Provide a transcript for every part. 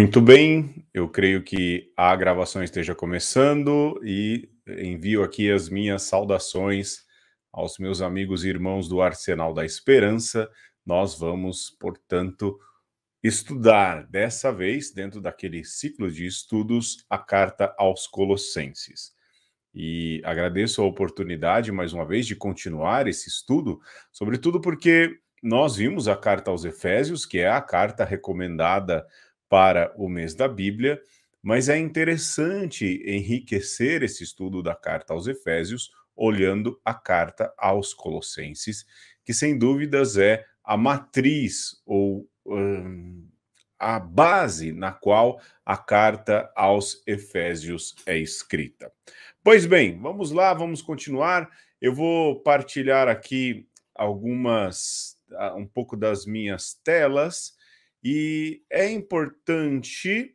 Muito bem, eu creio que a gravação esteja começando e envio aqui as minhas saudações aos meus amigos e irmãos do Arsenal da Esperança. Nós vamos, portanto, estudar, dessa vez, dentro daquele ciclo de estudos, a carta aos Colossenses. E agradeço a oportunidade, mais uma vez, de continuar esse estudo, sobretudo porque nós vimos a carta aos Efésios, que é a carta recomendada para o mês da Bíblia, mas é interessante enriquecer esse estudo da carta aos Efésios olhando a carta aos Colossenses, que sem dúvidas é a matriz ou hum, a base na qual a carta aos Efésios é escrita. Pois bem, vamos lá, vamos continuar. Eu vou partilhar aqui algumas, ah, um pouco das minhas telas e é importante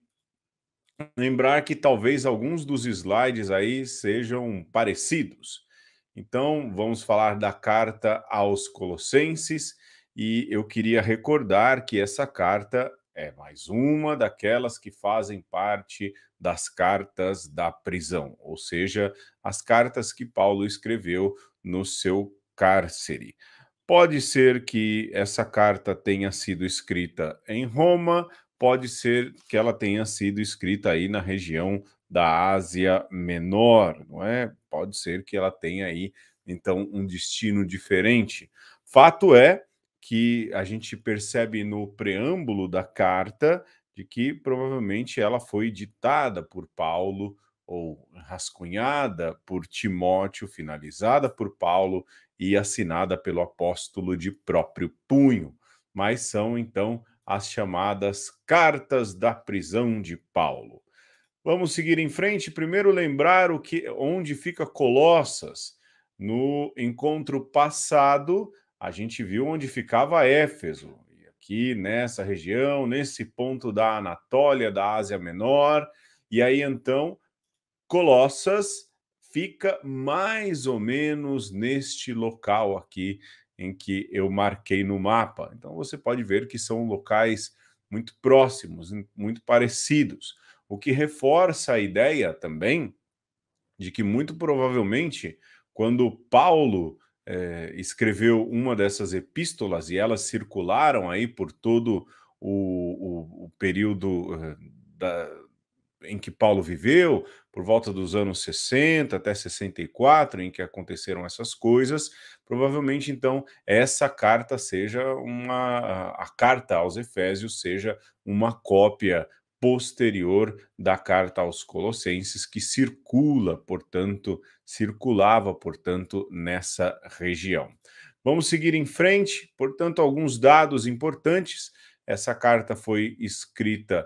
lembrar que talvez alguns dos slides aí sejam parecidos. Então, vamos falar da carta aos Colossenses, e eu queria recordar que essa carta é mais uma daquelas que fazem parte das cartas da prisão, ou seja, as cartas que Paulo escreveu no seu cárcere. Pode ser que essa carta tenha sido escrita em Roma, pode ser que ela tenha sido escrita aí na região da Ásia Menor, não é? Pode ser que ela tenha aí então um destino diferente. Fato é que a gente percebe no preâmbulo da carta de que provavelmente ela foi ditada por Paulo ou rascunhada por Timóteo, finalizada por Paulo e assinada pelo apóstolo de próprio punho, mas são então as chamadas cartas da prisão de Paulo. Vamos seguir em frente. Primeiro lembrar o que onde fica Colossas. No encontro passado, a gente viu onde ficava Éfeso. E aqui nessa região, nesse ponto da Anatólia, da Ásia Menor, e aí então Colossas fica mais ou menos neste local aqui em que eu marquei no mapa. Então você pode ver que são locais muito próximos, muito parecidos, o que reforça a ideia também de que muito provavelmente quando Paulo eh, escreveu uma dessas epístolas e elas circularam aí por todo o, o, o período eh, da, em que Paulo viveu, por volta dos anos 60 até 64, em que aconteceram essas coisas, provavelmente então essa carta seja uma a carta aos Efésios seja uma cópia posterior da carta aos Colossenses que circula, portanto, circulava, portanto, nessa região. Vamos seguir em frente, portanto, alguns dados importantes. Essa carta foi escrita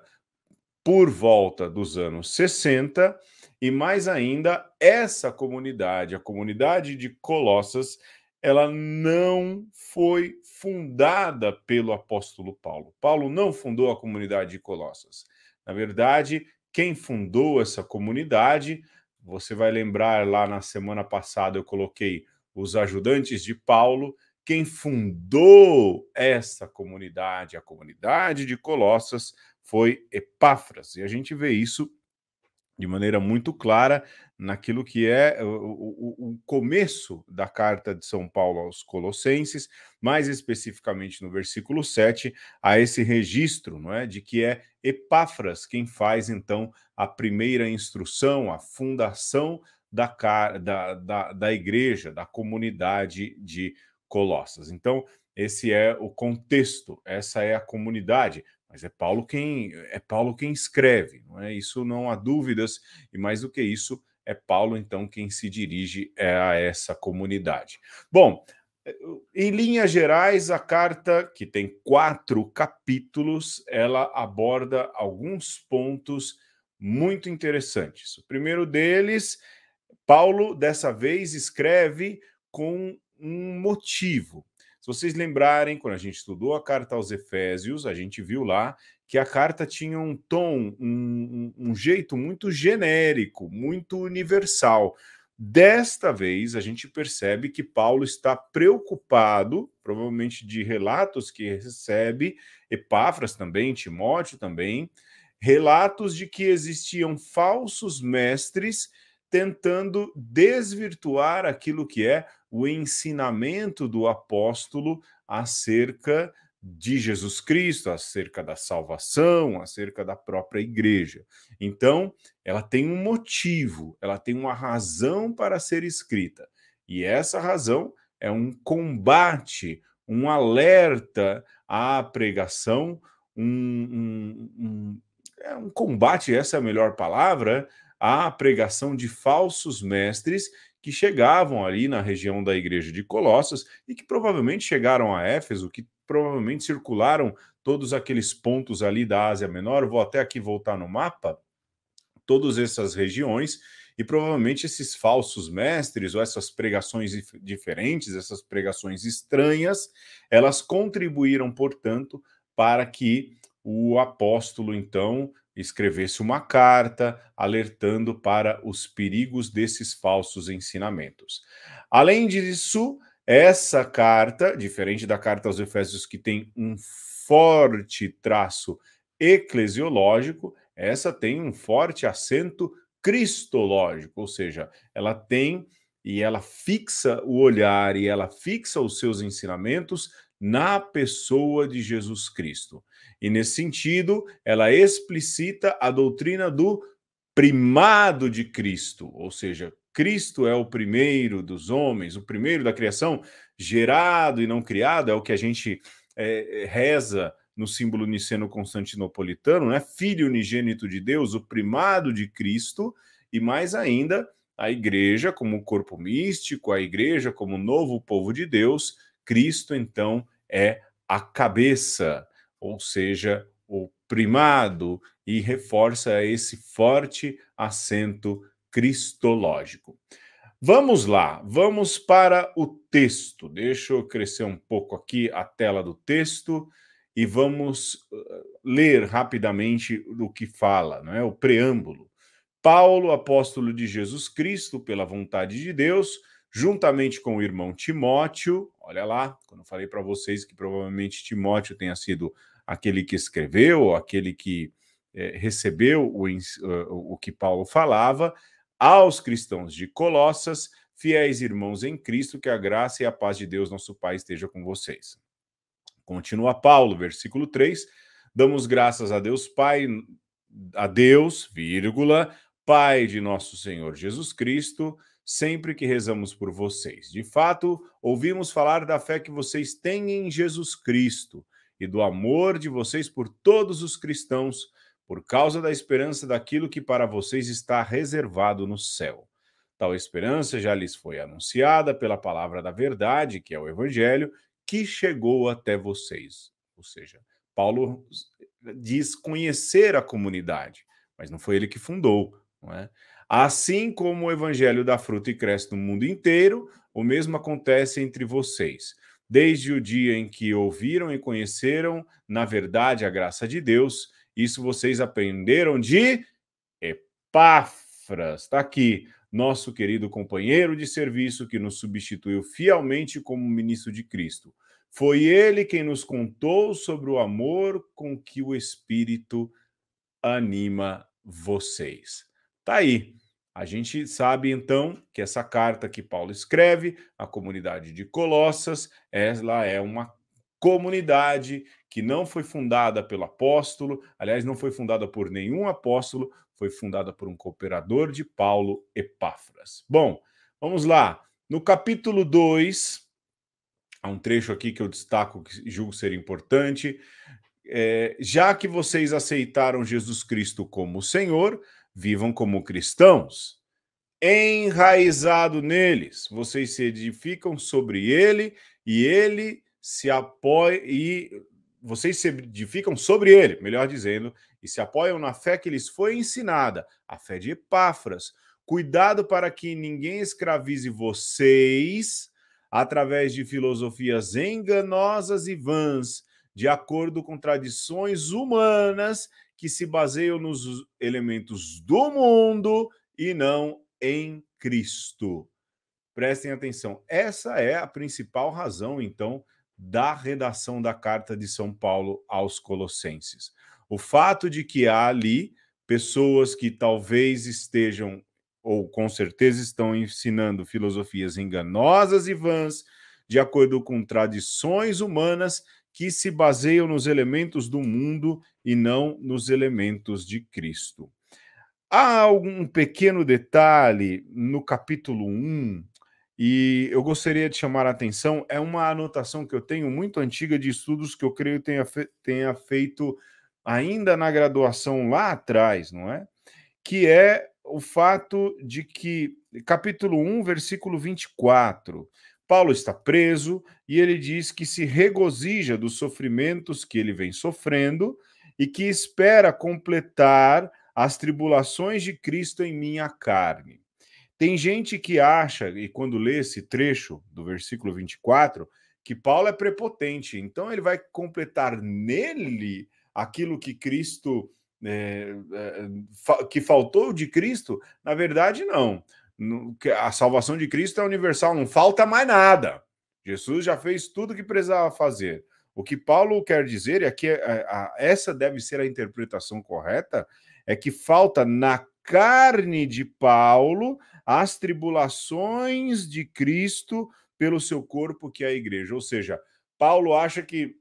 por volta dos anos 60, e mais ainda, essa comunidade, a comunidade de Colossas, ela não foi fundada pelo apóstolo Paulo. Paulo não fundou a comunidade de Colossas. Na verdade, quem fundou essa comunidade, você vai lembrar lá na semana passada eu coloquei os ajudantes de Paulo, quem fundou essa comunidade, a comunidade de Colossas, foi Epáfras. E a gente vê isso de maneira muito clara naquilo que é o, o, o, começo da carta de São Paulo aos Colossenses, mais especificamente no versículo 7, a esse registro não é, de que é Epáfras quem faz então a primeira instrução, a fundação da, da, da, da igreja, da comunidade de Colossas. Então, esse é o contexto, essa é a comunidade. Mas é Paulo quem é Paulo quem escreve, não é? Isso não há dúvidas, e mais do que isso, é Paulo então quem se dirige é, a essa comunidade. Bom, eh, em linhas gerais, a carta, que tem quatro capítulos, ela aborda alguns pontos muito interessantes. O primeiro deles, Paulo, dessa vez, escreve com um motivo. Se vocês lembrarem, quando a gente estudou a carta aos Efésios, a gente viu lá que a carta tinha um tom, um, um, jeito muito genérico, muito universal. Desta vez, a gente percebe que Paulo está preocupado, provavelmente de relatos que recebe, Epáfras também, Timóteo também, relatos de que existiam falsos mestres tentando desvirtuar aquilo que é o ensinamento do apóstolo acerca de Jesus Cristo, acerca da salvação, acerca da própria igreja. Então, ela tem um motivo, ela tem uma razão para ser escrita. E essa razão é um combate, um alerta à pregação, um, um, um, é um combate essa é a melhor palavra à pregação de falsos mestres que chegavam ali na região da igreja de Colossos e que provavelmente chegaram a Éfeso, que provavelmente circularam todos aqueles pontos ali da Ásia Menor. Vou até aqui voltar no mapa, todas essas regiões. E provavelmente esses falsos mestres ou essas pregações diferentes, essas pregações estranhas, elas contribuíram, portanto, para que o apóstolo, então, escrevesse uma carta alertando para os perigos desses falsos ensinamentos. Além disso, essa carta, diferente da carta aos Efésios, que tem um forte traço eclesiológico, essa tem um forte acento cristológico, ou seja, ela tem e ela fixa o olhar e ela fixa os seus ensinamentos na pessoa de Jesus Cristo. E nesse sentido, ela explicita a doutrina do primado de Cristo, ou seja, Cristo é o primeiro dos homens, o primeiro da criação, gerado e não criado, é o que a gente é, é reza no símbolo niceno-constantinopolitano, né? Filho unigênito de Deus, o primado de Cristo, e mais ainda, a igreja como corpo místico, a igreja como novo povo de Deus, Cristo então é a cabeça ou seja, o primado, e reforça esse forte acento cristológico. Vamos lá, vamos para o texto. Deixa eu crescer um pouco aqui a tela do texto e vamos eh, ler rapidamente o que fala, não é? O preâmbulo. Paulo, apóstolo de Jesus Cristo, pela vontade de Deus, juntamente com o irmão Timóteo. Olha lá, quando eu falei para vocês que provavelmente Timóteo tenha sido aquele que escreveu, aquele que é, recebeu o, o que Paulo falava, aos cristãos de Colossas, fiéis irmãos em Cristo, que a graça e a paz de Deus, nosso Pai, esteja com vocês. Continua Paulo, versículo 3. Damos graças a Deus Pai, a Deus, vírgula, Pai de nosso Senhor Jesus Cristo, sempre que rezamos por vocês. De fato, ouvimos falar da fé que vocês têm em Jesus Cristo e do amor de vocês por todos os cristãos, por causa da esperança daquilo que para vocês está reservado no céu. Tal esperança já lhes foi anunciada pela palavra da verdade, que é o Evangelho, que chegou até vocês. Ou seja, Paulo diz conhecer a comunidade, mas não foi ele que fundou, não é? Assim como o evangelho dá fruta e cresce no mundo inteiro, o mesmo acontece entre vocês. Desde o dia em que ouviram e conheceram, na verdade, a graça de Deus, isso vocês aprenderam de Epáfras. Está aqui, nosso querido companheiro de serviço que nos substituiu fielmente como ministro de Cristo. Foi ele quem nos contou sobre o amor com que o Espírito anima vocês. Tá aí. A gente sabe então que essa carta que Paulo escreve à comunidade de Colossas, ela é uma comunidade que não foi fundada pelo apóstolo, aliás, não foi fundada por nenhum apóstolo, foi fundada por um cooperador de Paulo, Epáfras. Bom, vamos lá. No capítulo 2, há um trecho aqui que eu destaco que julgo ser importante. É, já que vocês aceitaram Jesus Cristo como Senhor, vivam como cristãos. Enraizado neles, vocês se edificam sobre ele e ele se apoia e vocês se edificam sobre ele, melhor dizendo, e se apoiam na fé que lhes foi ensinada, a fé de Epáfras. Cuidado para que ninguém escravize vocês através de filosofias enganosas e vãs, de acordo com tradições humanas que se baseiam nos elementos do mundo e não em Cristo. Prestem atenção, essa é a principal razão, então, da redação da carta de São Paulo aos Colossenses. O fato de que há ali pessoas que talvez estejam, ou com certeza estão, ensinando filosofias enganosas e vãs, de acordo com tradições humanas que se baseiam nos elementos do mundo e não nos elementos de Cristo. Há um pequeno detalhe no capítulo 1 e eu gostaria de chamar a atenção, é uma anotação que eu tenho muito antiga de estudos que eu creio tenha, fe tenha feito ainda na graduação lá atrás, não é? Que é o fato de que, capítulo 1, versículo 24, Paulo está preso e ele diz que se regozija dos sofrimentos que ele vem sofrendo e que espera completar as tribulações de Cristo em minha carne. Tem gente que acha, e quando lê esse trecho do versículo 24, que Paulo é prepotente, então ele vai completar nele aquilo que Cristo. É, é, que faltou de Cristo? Na verdade, não a salvação de Cristo é universal, não falta mais nada. Jesus já fez tudo o que precisava fazer. O que Paulo quer dizer é e aqui é, é, a, essa deve ser a interpretação correta, é que falta na carne de Paulo as tribulações de Cristo pelo seu corpo, que é a igreja. Ou seja, Paulo acha que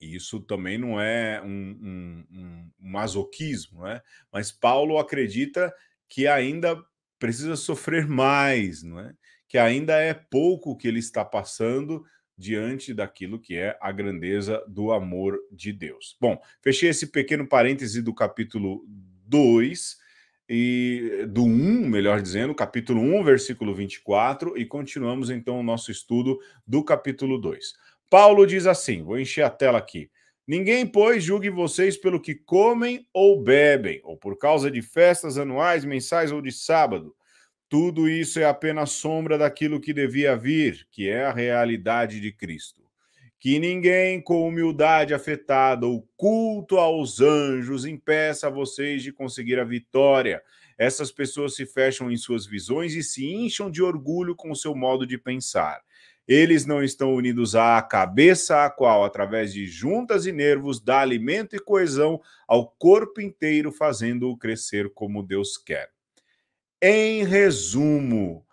isso também não é um, um, um masoquismo, né? mas Paulo acredita que ainda precisa sofrer mais, não é? Que ainda é pouco o que ele está passando diante daquilo que é a grandeza do amor de Deus. Bom, fechei esse pequeno parêntese do capítulo 2 e do 1, um, melhor dizendo, capítulo 1, um, versículo 24, e continuamos então o nosso estudo do capítulo 2. Paulo diz assim, vou encher a tela aqui. Ninguém, pois, julgue vocês pelo que comem ou bebem, ou por causa de festas anuais, mensais ou de sábado. Tudo isso é apenas sombra daquilo que devia vir, que é a realidade de Cristo. Que ninguém, com humildade afetada ou culto aos anjos, impeça vocês de conseguir a vitória. Essas pessoas se fecham em suas visões e se incham de orgulho com o seu modo de pensar. Eles não estão unidos à cabeça, a qual, através de juntas e nervos, dá alimento e coesão ao corpo inteiro, fazendo-o crescer como Deus quer. Em resumo,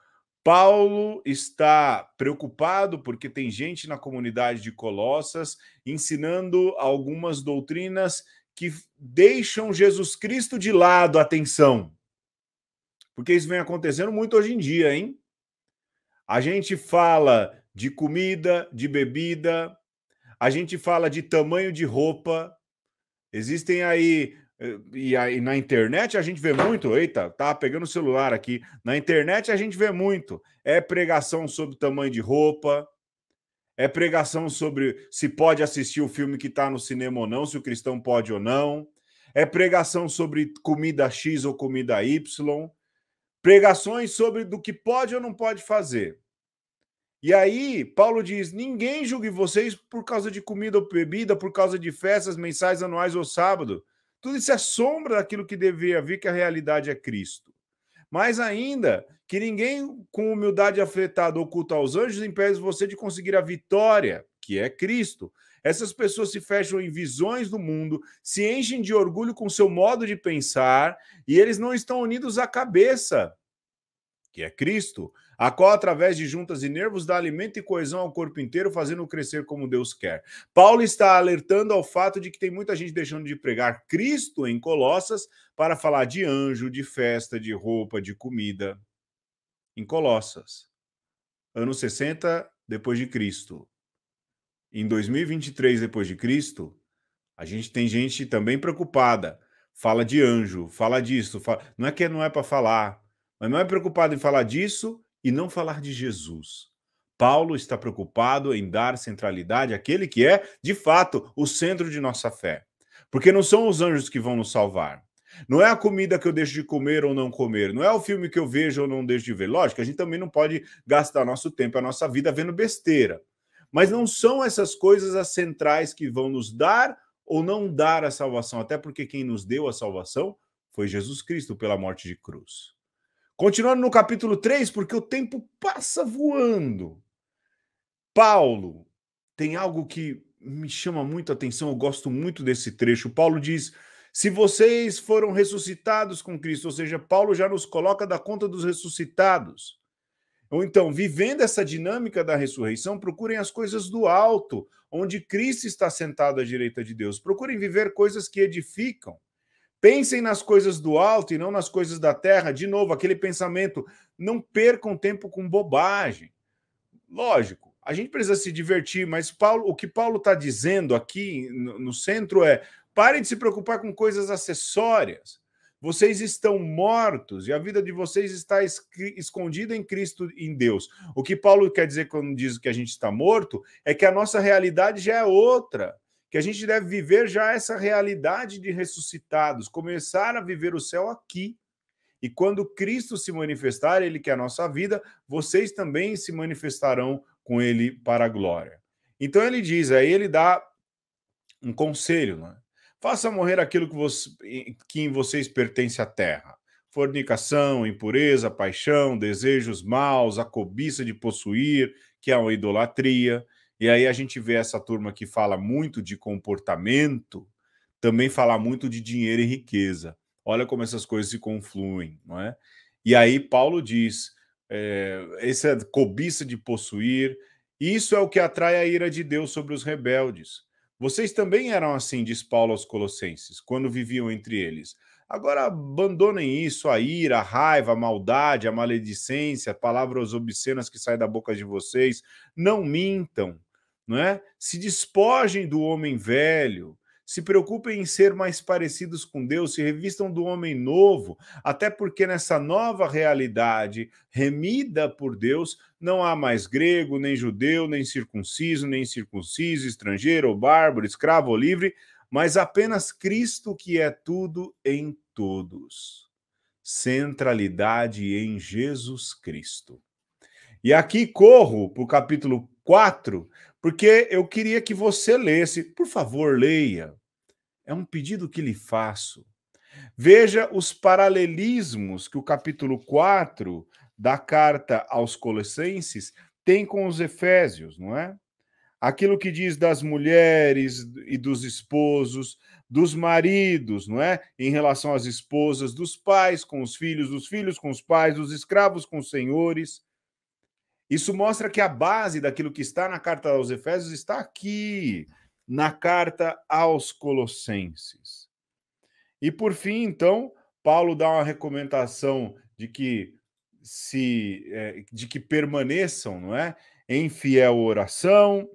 Paulo está preocupado porque tem gente na comunidade de Colossas ensinando algumas doutrinas que deixam Jesus Cristo de lado, atenção. Porque isso vem acontecendo muito hoje em dia, hein? A gente fala de comida, de bebida, a gente fala de tamanho de roupa. Existem aí eh, e aí na internet a gente vê muito, eita, tá pegando o celular aqui. Na internet a gente vê muito. É pregação sobre tamanho de roupa, é pregação sobre se pode assistir o filme que está no cinema ou não, se o cristão pode ou não. É pregação sobre comida X ou comida Y. Pregações sobre do que pode ou não pode fazer. E aí, Paulo diz: ninguém julgue vocês por causa de comida ou bebida, por causa de festas mensais, anuais ou sábado. Tudo isso é sombra daquilo que deveria vir, que a realidade é Cristo. Mas ainda, que ninguém com humildade afetada oculta aos anjos impede você de conseguir a vitória, que é Cristo. Essas pessoas se fecham em visões do mundo, se enchem de orgulho com seu modo de pensar e eles não estão unidos à cabeça, que é Cristo, a qual, através de juntas e nervos, dá alimento e coesão ao corpo inteiro, fazendo crescer como Deus quer. Paulo está alertando ao fato de que tem muita gente deixando de pregar Cristo em Colossas para falar de anjo, de festa, de roupa, de comida. Em Colossas. Anos 60 depois de Cristo. Em 2023 depois de Cristo, a gente tem gente também preocupada. Fala de anjo, fala disso, fala... não é que não é para falar mas não é preocupado em falar disso e não falar de Jesus. Paulo está preocupado em dar centralidade àquele que é, de fato, o centro de nossa fé. Porque não são os anjos que vão nos salvar. Não é a comida que eu deixo de comer ou não comer. Não é o filme que eu vejo ou não deixo de ver. Lógico, a gente também não pode gastar nosso tempo, a nossa vida vendo besteira. Mas não são essas coisas as centrais que vão nos dar ou não dar a salvação. Até porque quem nos deu a salvação foi Jesus Cristo pela morte de cruz. Continuando no capítulo 3, porque o tempo passa voando. Paulo tem algo que me chama muito a atenção, eu gosto muito desse trecho. Paulo diz: Se vocês foram ressuscitados com Cristo, ou seja, Paulo já nos coloca da conta dos ressuscitados. Ou então, vivendo essa dinâmica da ressurreição, procurem as coisas do alto, onde Cristo está sentado à direita de Deus. Procurem viver coisas que edificam. Pensem nas coisas do alto e não nas coisas da terra. De novo, aquele pensamento. Não percam tempo com bobagem. Lógico, a gente precisa se divertir, mas Paulo, o que Paulo está dizendo aqui no, no centro é: parem de se preocupar com coisas acessórias. Vocês estão mortos e a vida de vocês está escondida em Cristo, em Deus. O que Paulo quer dizer quando diz que a gente está morto é que a nossa realidade já é outra que a gente deve viver já essa realidade de ressuscitados, começar a viver o céu aqui. E quando Cristo se manifestar, ele quer é a nossa vida, vocês também se manifestarão com ele para a glória. Então ele diz, aí ele dá um conselho, né? Faça morrer aquilo que, você, que em vocês pertence à terra. Fornicação, impureza, paixão, desejos maus, a cobiça de possuir, que é uma idolatria e aí a gente vê essa turma que fala muito de comportamento, também falar muito de dinheiro e riqueza. Olha como essas coisas se confluem, não é? E aí Paulo diz: é, essa é cobiça de possuir, isso é o que atrai a ira de Deus sobre os rebeldes. Vocês também eram assim, diz Paulo aos Colossenses, quando viviam entre eles. Agora abandonem isso, a ira, a raiva, a maldade, a maledicência, palavras obscenas que saem da boca de vocês. Não mintam, não é? Se despojem do homem velho, se preocupem em ser mais parecidos com Deus, se revistam do homem novo, até porque nessa nova realidade remida por Deus, não há mais grego, nem judeu, nem circunciso, nem circunciso, estrangeiro ou bárbaro, escravo ou livre, mas apenas Cristo que é tudo em todos. Centralidade em Jesus Cristo. E aqui corro para o capítulo 4, porque eu queria que você lesse. Por favor, leia. É um pedido que lhe faço. Veja os paralelismos que o capítulo 4 da carta aos Colossenses tem com os Efésios, não é? Aquilo que diz das mulheres e dos esposos, dos maridos, não é? Em relação às esposas, dos pais com os filhos, dos filhos com os pais, dos escravos com os senhores. Isso mostra que a base daquilo que está na carta aos Efésios está aqui, na carta aos Colossenses. E por fim, então, Paulo dá uma recomendação de que se é, de que permaneçam, não é? Em fiel oração.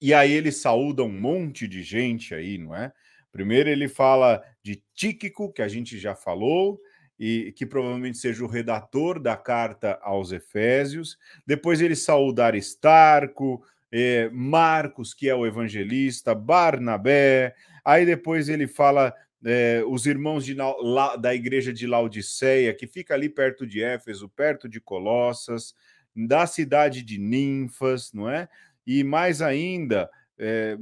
E aí ele saúda um monte de gente aí, não é? Primeiro ele fala de Tíquico, que a gente já falou, e que provavelmente seja o redator da carta aos Efésios. Depois ele saúda Aristarco, eh, Marcos, que é o evangelista, Barnabé. Aí depois ele fala eh, os irmãos de, la, da igreja de Laodiceia, que fica ali perto de Éfeso, perto de Colossas, da cidade de Ninfas, não é? E mais ainda, eh,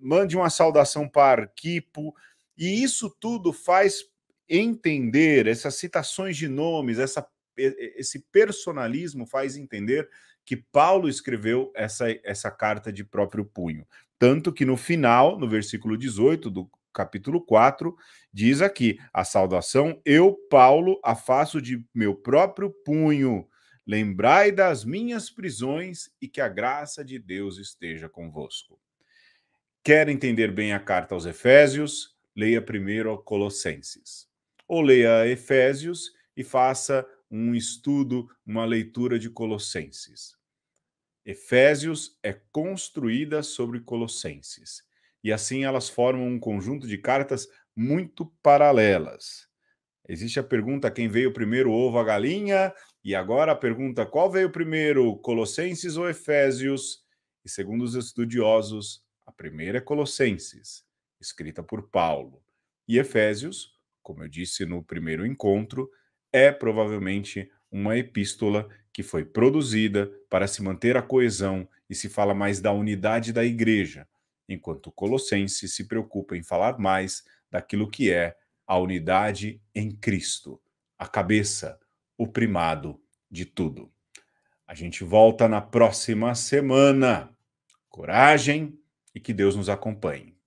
mande uma saudação para Arquipo. E isso tudo faz entender, essas citações de nomes, essa, esse personalismo faz entender que Paulo escreveu essa, essa carta de próprio punho. Tanto que no final, no versículo 18 do capítulo 4, diz aqui: a saudação, eu, Paulo, a faço de meu próprio punho. Lembrai das minhas prisões e que a graça de Deus esteja convosco. Quer entender bem a carta aos Efésios? Leia primeiro Colossenses ou leia Efésios e faça um estudo, uma leitura de Colossenses. Efésios é construída sobre Colossenses, e assim elas formam um conjunto de cartas muito paralelas. Existe a pergunta quem veio primeiro, ovo a galinha, e agora a pergunta qual veio primeiro, Colossenses ou Efésios? E segundo os estudiosos, a primeira é Colossenses, escrita por Paulo, e Efésios como eu disse no primeiro encontro, é provavelmente uma epístola que foi produzida para se manter a coesão e se fala mais da unidade da igreja, enquanto Colossenses se preocupa em falar mais daquilo que é a unidade em Cristo, a cabeça, o primado de tudo. A gente volta na próxima semana. Coragem e que Deus nos acompanhe.